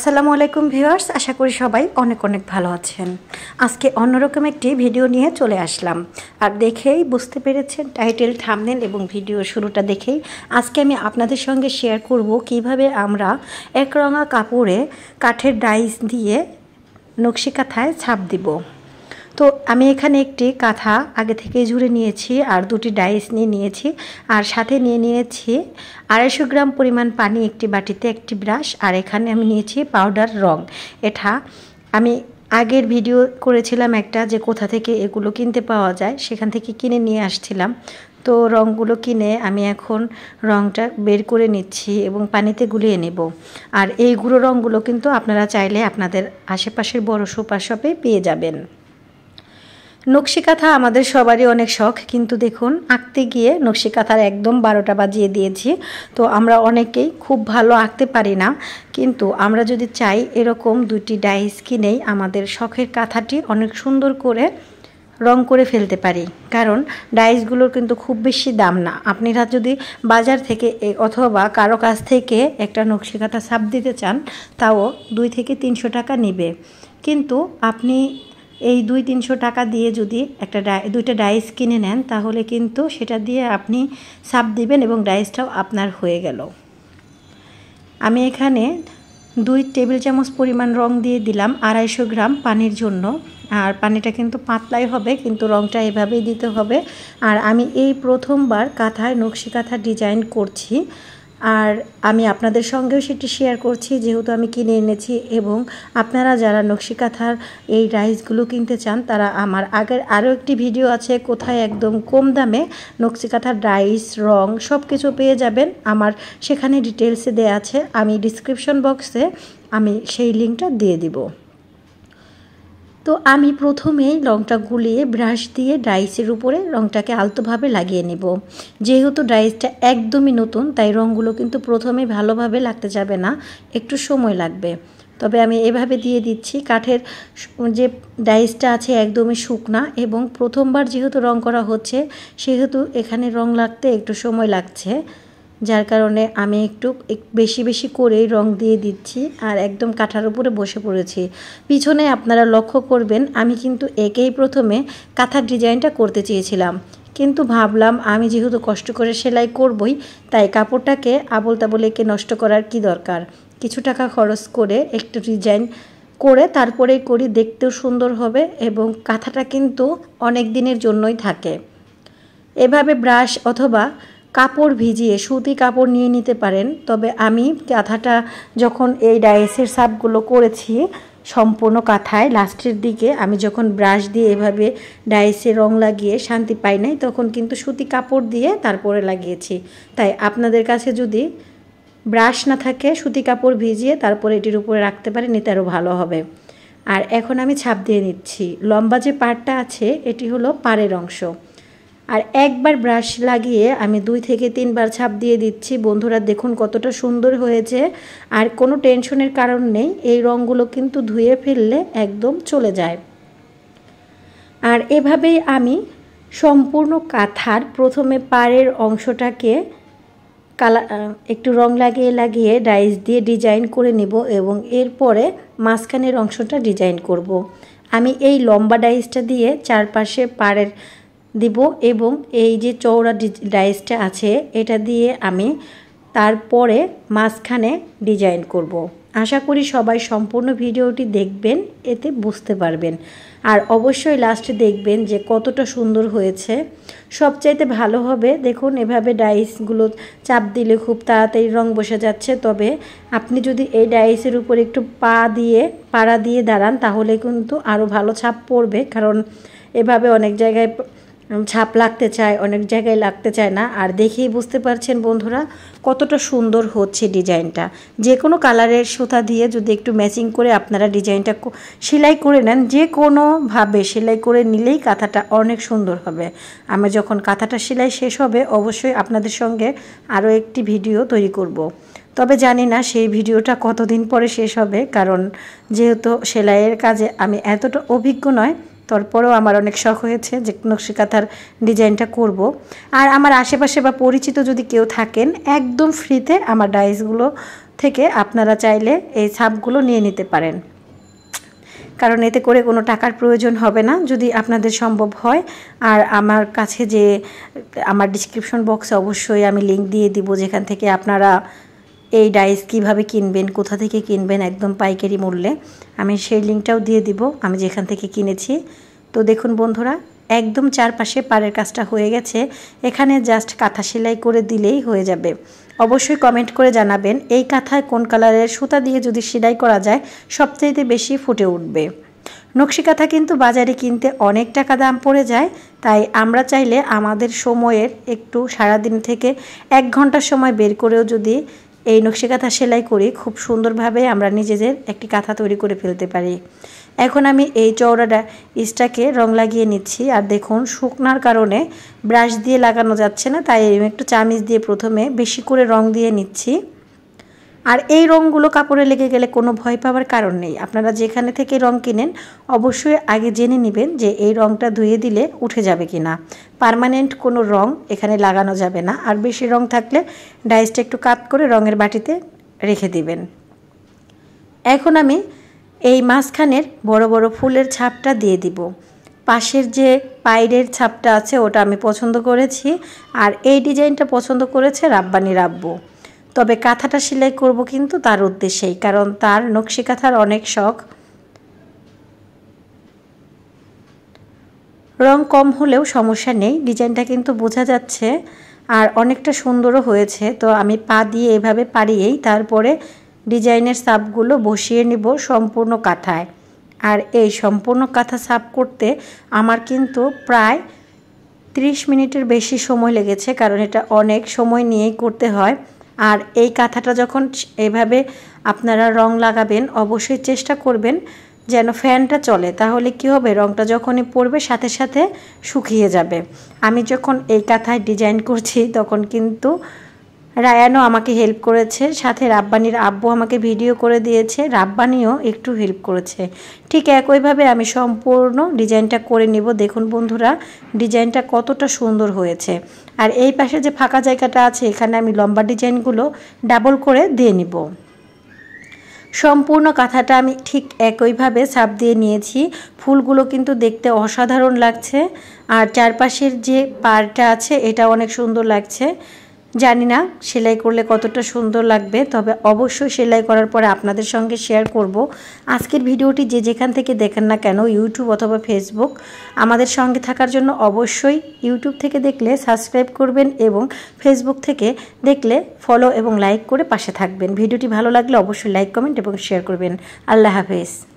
আসসালামু আলাইকুম ভিউয়ার্স আশা করি সবাই অনেক অনেক ভালো আছেন আজকে অন্যরকম একটি ভিডিও নিয়ে চলে আসলাম আর দেখেই বুঝতে পেরেছেন টাইটেল থামনেল এবং ভিডিও শুরুটা দেখেই আজকে আমি আপনাদের সঙ্গে শেয়ার করব কিভাবে আমরা একরঙা কাপড়ে কাঠের ডাইস দিয়ে নকশি ছাপ দিব তো আমি এখানে একটি কাঁথা আগে থেকে জুড়ে নিয়েছি আর দুটি ডাইস নিয়ে নিয়েছি আর সাথে নিয়ে নিয়েছি আড়াইশো গ্রাম পরিমাণ পানি একটি বাটিতে একটি ব্রাশ আর এখানে আমি নিয়েছি পাউডার রং এটা আমি আগের ভিডিও করেছিলাম একটা যে কোথা থেকে এগুলো কিনতে পাওয়া যায় সেখান থেকে কিনে নিয়ে আসছিলাম তো রঙগুলো কিনে আমি এখন রঙটা বের করে নিচ্ছি এবং পানিতে গুলিয়ে নেব আর এই গুঁড়ো রঙগুলো কিন্তু আপনারা চাইলে আপনাদের আশেপাশের বড় সুপার শপে পেয়ে যাবেন নকশিকাথা আমাদের সবারই অনেক শখ কিন্তু দেখুন আঁকতে গিয়ে নকশিকাথার একদম বারোটা বাজিয়ে দিয়েছি তো আমরা অনেকেই খুব ভালো আঁকতে পারি না কিন্তু আমরা যদি চাই এরকম দুটি ডাইস কিনেই আমাদের শখের কাঁথাটি অনেক সুন্দর করে রং করে ফেলতে পারি কারণ ডাইসগুলোর কিন্তু খুব বেশি দাম না আপনারা যদি বাজার থেকে অথবা কারো কাছ থেকে একটা নকশিকাথা ছাপ দিতে চান তাও দুই থেকে তিনশো টাকা নেবে কিন্তু আপনি এই দুই তিনশো টাকা দিয়ে যদি একটা দুইটা ডাইস কিনে নেন তাহলে কিন্তু সেটা দিয়ে আপনি সাপ দিবেন এবং ডাইসটাও আপনার হয়ে গেল আমি এখানে দুই টেবিল চামচ পরিমাণ রং দিয়ে দিলাম আড়াইশো গ্রাম পানির জন্য আর পানিটা কিন্তু পাতলাই হবে কিন্তু রংটা এভাবেই দিতে হবে আর আমি এই প্রথমবার কাঁথায় নকশি কাঁথা ডিজাইন করছি আর আমি আপনাদের সঙ্গেও সেটি শেয়ার করছি যেহেতু আমি কিনে এনেছি এবং আপনারা যারা নকশিকাথার এই রাইসগুলো কিনতে চান তারা আমার আগের আরও একটি ভিডিও আছে কোথায় একদম কম দামে নকশিকাথার রাইস রং সব কিছু পেয়ে যাবেন আমার সেখানে ডিটেলসে দেয়া আছে আমি ডিসক্রিপশন বক্সে আমি সেই লিঙ্কটা দিয়ে দিব তো আমি প্রথমে রঙটা গুলিয়ে ব্রাশ দিয়ে ডাইসের উপরে রঙটাকে আলতোভাবে লাগিয়ে নেব যেহেতু ডাইসটা একদমই নতুন তাই রঙগুলো কিন্তু প্রথমে ভালোভাবে লাগতে যাবে না একটু সময় লাগবে তবে আমি এভাবে দিয়ে দিচ্ছি কাঠের যে ডাইসটা আছে একদমই শুকনা এবং প্রথমবার যেহেতু রং করা হচ্ছে সেহেতু এখানে রং লাগতে একটু সময় লাগছে যার কারণে আমি একটু বেশি বেশি করেই রং দিয়ে দিচ্ছি আর একদম কাঁঠার উপরে বসে পড়েছি পিছনে আপনারা লক্ষ্য করবেন আমি কিন্তু একেই প্রথমে কাঁথার ডিজাইনটা করতে চেয়েছিলাম কিন্তু ভাবলাম আমি যেহেতু কষ্ট করে সেলাই করবই তাই কাপড়টাকে আবল একে নষ্ট করার কি দরকার কিছু টাকা খরচ করে একটু ডিজাইন করে তারপরে করি দেখতেও সুন্দর হবে এবং কাঁথাটা কিন্তু অনেক দিনের জন্যই থাকে এভাবে ব্রাশ অথবা কাপড় ভিজিয়ে সুতি কাপড় নিয়ে নিতে পারেন তবে আমি কাঁথাটা যখন এই ডাইসের সাপগুলো করেছি সম্পূর্ণ কাঁথায় লাস্টের দিকে আমি যখন ব্রাশ দিয়ে এভাবে ডাইসে রং লাগিয়ে শান্তি পাই নাই তখন কিন্তু সুতি কাপড় দিয়ে তারপরে লাগিয়েছি তাই আপনাদের কাছে যদি ব্রাশ না থাকে সুতি কাপড় ভিজিয়ে তারপরে এটির উপরে রাখতে পারেন এতে আরও ভালো হবে আর এখন আমি ছাপ দিয়ে নিচ্ছি লম্বা যে পাড়টা আছে এটি হলো পাড়ের অংশ আর একবার ব্রাশ লাগিয়ে আমি দুই থেকে তিনবার ছাপ দিয়ে দিচ্ছি বন্ধুরা দেখুন কতটা সুন্দর হয়েছে আর কোনো টেনশনের কারণ নেই এই রঙগুলো কিন্তু ধুয়ে ফেললে একদম চলে যায় আর এভাবেই আমি সম্পূর্ণ কাঁথার প্রথমে পাড়ের অংশটাকে কালা একটু রং লাগিয়ে লাগিয়ে ডাইস দিয়ে ডিজাইন করে নেব এবং এরপরে মাঝখানের অংশটা ডিজাইন করব। আমি এই লম্বা ডাইসটা দিয়ে চারপাশে পাড়ের দিব এবং এই যে চৌড়া ডাইসটা আছে এটা দিয়ে আমি তারপরে মাঝখানে ডিজাইন করব। আশা করি সবাই সম্পূর্ণ ভিডিওটি দেখবেন এতে বুঝতে পারবেন আর অবশ্যই লাস্টে দেখবেন যে কতটা সুন্দর হয়েছে সবচাইতে ভালো হবে দেখুন এভাবে ডাইসগুলো চাপ দিলে খুব তাড়াতাড়ি রং বসে যাচ্ছে তবে আপনি যদি এই ডাইসের উপর একটু পা দিয়ে পাড়া দিয়ে দাঁড়ান তাহলে কিন্তু আরও ভালো ছাপ পড়বে কারণ এভাবে অনেক জায়গায় ছাপ লাগতে চায় অনেক জায়গায় লাগতে চায় না আর দেখেই বুঝতে পারছেন বন্ধুরা কতটা সুন্দর হচ্ছে ডিজাইনটা যে কোনো কালারের সুতা দিয়ে যদি একটু ম্যাচিং করে আপনারা ডিজাইনটা সেলাই করে নেন যে কোনোভাবে সেলাই করে নিলেই কাঁথাটা অনেক সুন্দর হবে আমি যখন কাঁথাটা সেলাই শেষ হবে অবশ্যই আপনাদের সঙ্গে আরও একটি ভিডিও তৈরি করব। তবে জানি না সেই ভিডিওটা কতদিন পরে শেষ হবে কারণ যেহেতু সেলাইয়ের কাজে আমি এতটা অভিজ্ঞ নয় তারপরেও আমার অনেক শখ হয়েছে যে নকশিকাঁথার ডিজাইনটা করব। আর আমার আশেপাশে বা পরিচিত যদি কেউ থাকেন একদম ফ্রিতে আমার ডাইসগুলো থেকে আপনারা চাইলে এই ছাপগুলো নিয়ে নিতে পারেন কারণ এতে করে কোনো টাকার প্রয়োজন হবে না যদি আপনাদের সম্ভব হয় আর আমার কাছে যে আমার ডিসক্রিপশন বক্সে অবশ্যই আমি লিংক দিয়ে দিব যেখান থেকে আপনারা এই ডাইস কিভাবে কিনবেন কোথা থেকে কিনবেন একদম পাইকারি মূল্যে আমি সেই লিঙ্কটাও দিয়ে দিব আমি যেখান থেকে কিনেছি তো দেখুন বন্ধুরা একদম চারপাশে পাড়ের কাজটা হয়ে গেছে এখানে জাস্ট কাঁথা সেলাই করে দিলেই হয়ে যাবে অবশ্যই কমেন্ট করে জানাবেন এই কাঁথায় কোন কালারের সুতা দিয়ে যদি সেলাই করা যায় সবচেয়ে বেশি ফুটে উঠবে নকশি কাঁথা কিন্তু বাজারে কিনতে অনেক টাকা দাম পড়ে যায় তাই আমরা চাইলে আমাদের সময়ের একটু সারাদিন থেকে এক ঘন্টার সময় বের করেও যদি এই নকশি কাঁথা সেলাই করে খুব সুন্দরভাবে আমরা নিজেদের একটি কাঁথা তৈরি করে ফেলতে পারি এখন আমি এই চওড়াটা ইস্টাকে রং লাগিয়ে নিচ্ছি আর দেখুন শুকনার কারণে ব্রাশ দিয়ে লাগানো যাচ্ছে না তাই একটু চামিচ দিয়ে প্রথমে বেশি করে রং দিয়ে নিচ্ছি আর এই রঙগুলো কাপড়ে লেগে গেলে কোনো ভয় পাওয়ার কারণ নেই আপনারা যেখানে থেকে রং কিনেন অবশ্যই আগে জেনে নেবেন যে এই রঙটা ধুয়ে দিলে উঠে যাবে কি না পারমানেন্ট কোনো রং এখানে লাগানো যাবে না আর বেশি রং থাকলে ডাইসটা একটু কাত করে রঙের বাটিতে রেখে দিবেন এখন আমি এই মাঝখানের বড় বড় ফুলের ছাপটা দিয়ে দিব পাশের যে পাইরের ছাপটা আছে ওটা আমি পছন্দ করেছি আর এই ডিজাইনটা পছন্দ করেছে রাব্বানি রাব্বু তবে কাঁথাটা সেলাই করব কিন্তু তার উদ্দেশ্যেই কারণ তার নকশি কাঁথার অনেক শখ রং কম হলেও সমস্যা নেই ডিজাইনটা কিন্তু বোঝা যাচ্ছে আর অনেকটা সুন্দরও হয়েছে তো আমি পা দিয়ে এভাবে পাড়িয়েই তারপরে ডিজাইনের সাপগুলো বসিয়ে নিব সম্পূর্ণ কাঁথায় আর এই সম্পূর্ণ কাঁথা সাপ করতে আমার কিন্তু প্রায় 30 মিনিটের বেশি সময় লেগেছে কারণ এটা অনেক সময় নিয়েই করতে হয় আর এই কাঁথাটা যখন এভাবে আপনারা রং লাগাবেন অবশ্যই চেষ্টা করবেন যেন ফ্যানটা চলে তাহলে কি হবে রংটা যখনই পড়বে সাথে সাথে শুকিয়ে যাবে আমি যখন এই কাঁথায় ডিজাইন করছি তখন কিন্তু রায়ানও আমাকে হেল্প করেছে সাথে রাব্বানির আব্বু আমাকে ভিডিও করে দিয়েছে রাব্বানিও একটু হেল্প করেছে ঠিক একইভাবে আমি সম্পূর্ণ ডিজাইনটা করে নিব দেখুন বন্ধুরা ডিজাইনটা কতটা সুন্দর হয়েছে আর এই পাশে যে ফাঁকা জায়গাটা আছে এখানে আমি লম্বা ডিজাইনগুলো ডাবল করে দিয়ে নিব সম্পূর্ণ কাঁথাটা আমি ঠিক একইভাবে সাপ দিয়ে নিয়েছি ফুলগুলো কিন্তু দেখতে অসাধারণ লাগছে আর চারপাশের যে পারটা আছে এটা অনেক সুন্দর লাগছে জানি না সেলাই করলে কতটা সুন্দর লাগবে তবে অবশ্যই সেলাই করার পরে আপনাদের সঙ্গে শেয়ার করব আজকের ভিডিওটি যে যেখান থেকে দেখেন না কেন ইউটিউব অথবা ফেসবুক আমাদের সঙ্গে থাকার জন্য অবশ্যই ইউটিউব থেকে দেখলে সাবস্ক্রাইব করবেন এবং ফেসবুক থেকে দেখলে ফলো এবং লাইক করে পাশে থাকবেন ভিডিওটি ভালো লাগলে অবশ্যই লাইক কমেন্ট এবং শেয়ার করবেন আল্লাহ হাফেজ